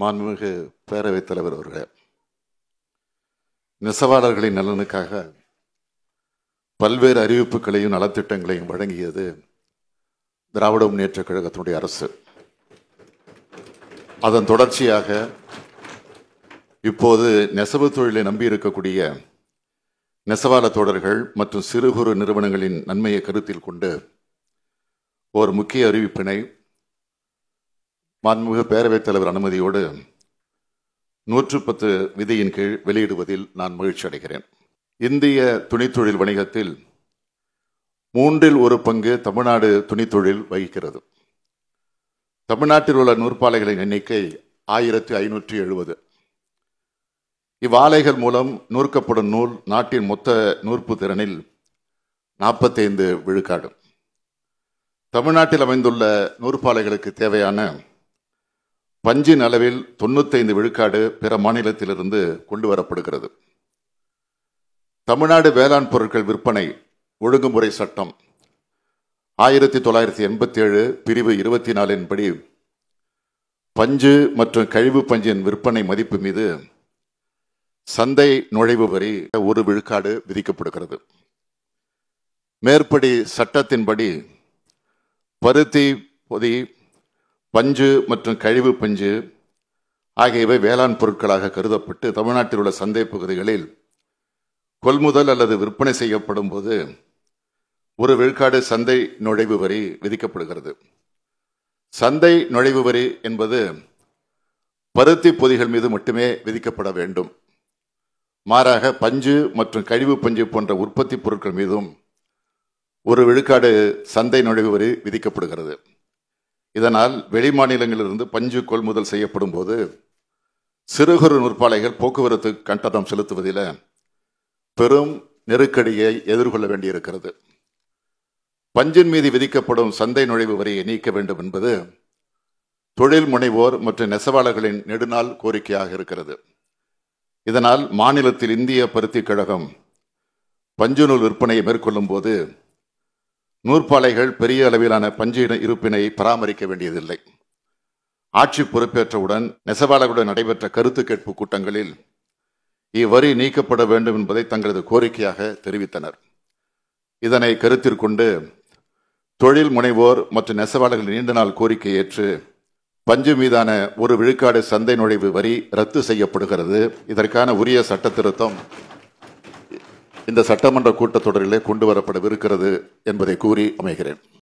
மாண்புமிகு பேரவைத் தலைவர் அவர்களே நெசவாளர்களின் நலனுக்காக பல்வேறு அறிவிப்புகளையும் நலத்திட்டங்களையும் வழங்கியது திராவிட முன்னேற்ற கழகத்தினுடைய அரசு அதன் தொடர்ச்சியாக இப்போது நெசவு தொழிலை நம்பியிருக்கக்கூடிய நெசவாள தோழர்கள் மற்றும் சிறு குறு நிறுவனங்களின் நன்மையை கருத்தில் கொண்டு ஒரு முக்கிய அறிவிப்பினை மாண்புமிகு பேரவைத் தலைவர் அனுமதியோடு நூற்று பத்து விதியின் கீழ் வெளியிடுவதில் நான் மகிழ்ச்சி அடைகிறேன் இந்திய துணித்தொழில் வணிகத்தில் மூன்றில் ஒரு பங்கு தமிழ்நாடு துணித்தொழில் வகிக்கிறது தமிழ்நாட்டில் உள்ள நூற்பாலைகளின் எண்ணிக்கை ஆயிரத்தி ஐநூற்றி எழுபது இவ்வாலைகள் மூலம் நூற்கப்படும் நூல் நாட்டின் மொத்த நூற்பு திறனில் நாற்பத்தைந்து விழுக்காடு தமிழ்நாட்டில் அமைந்துள்ள நூற்பாலைகளுக்கு தேவையான பஞ்சின் அளவில் தொண்ணூத்தைந்து விழுக்காடு பிற மாநிலத்திலிருந்து கொண்டு வரப்படுகிறது தமிழ்நாடு வேளாண் பொருட்கள் விற்பனை ஒழுங்குமுறை சட்டம் ஆயிரத்தி தொள்ளாயிரத்தி எண்பத்தி ஏழு பிரிவு இருபத்தி நாலின் படி பஞ்சு மற்றும் கழிவு பஞ்சின் விற்பனை மதிப்பு மீது சந்தை நுழைவு வரி ஒரு விழுக்காடு விதிக்கப்படுகிறது மேற்படி சட்டத்தின்படி பருத்தி பொதி பஞ்சு மற்றும் கழிவு பஞ்சு ஆகியவை வேளாண் பொருட்களாக கருதப்பட்டு தமிழ்நாட்டில் உள்ள சந்தை பகுதிகளில் கொள்முதல் அல்லது விற்பனை செய்யப்படும் போது ஒரு விழுக்காடு சந்தை நுழைவு வரி விதிக்கப்படுகிறது சந்தை நுழைவு வரி என்பது பருத்தி பொதிகள் மீது மட்டுமே விதிக்கப்பட வேண்டும் மாறாக பஞ்சு மற்றும் கழிவு பஞ்சு போன்ற உற்பத்தி பொருட்கள் மீதும் ஒரு விழுக்காடு சந்தை நுழைவு வரி விதிக்கப்படுகிறது இதனால் வெளிமாநிலங்களிலிருந்து பஞ்சு கொள்முதல் செய்யப்படும் போது சிறு குறு நுற்பாலைகள் போக்குவரத்து கட்டணம் செலுத்துவதில் பெரும் நெருக்கடியை எதிர்கொள்ள வேண்டியிருக்கிறது பஞ்சின் மீது விதிக்கப்படும் சந்தை நுழைவு வரியை நீக்க வேண்டும் என்பது தொழில் முனைவோர் மற்றும் நெசவாளர்களின் நெடுநாள் கோரிக்கையாக இருக்கிறது இதனால் மாநிலத்தில் இந்திய பருத்திக் கழகம் பஞ்சு நூல் விற்பனையை மேற்கொள்ளும் போது நூற்பாலைகள் பெரிய அளவிலான பஞ்சு இருப்பினை பராமரிக்க வேண்டியதில்லை ஆட்சி பொறுப்பேற்றவுடன் நெசவாளர்களுடன் நடைபெற்ற கருத்து கேட்பு கூட்டங்களில் இவ்வரி நீக்கப்பட வேண்டும் என்பதை தங்களது கோரிக்கையாக தெரிவித்தனர் இதனை கருத்தில் கொண்டு தொழில் முனைவோர் மற்றும் நெசவாளர்கள் நீண்ட நாள் கோரிக்கை ஏற்று பஞ்சு மீதான ஒரு விழுக்காடு சந்தை நுழைவு வரி ரத்து செய்யப்படுகிறது இதற்கான உரிய சட்ட திருத்தம் இந்த சட்டமன்ற கூட்டத்தொடரிலே கொண்டு வரப்படவிருக்கிறது என்பதை கூறி அமைகிறேன்